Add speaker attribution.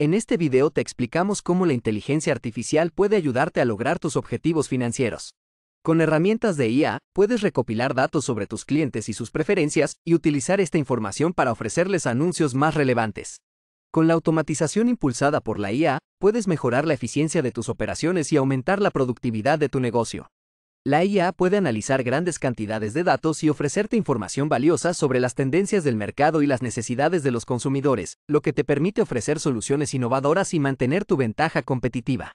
Speaker 1: En este video te explicamos cómo la inteligencia artificial puede ayudarte a lograr tus objetivos financieros. Con herramientas de IA, puedes recopilar datos sobre tus clientes y sus preferencias y utilizar esta información para ofrecerles anuncios más relevantes. Con la automatización impulsada por la IA, puedes mejorar la eficiencia de tus operaciones y aumentar la productividad de tu negocio. La IA puede analizar grandes cantidades de datos y ofrecerte información valiosa sobre las tendencias del mercado y las necesidades de los consumidores, lo que te permite ofrecer soluciones innovadoras y mantener tu ventaja competitiva.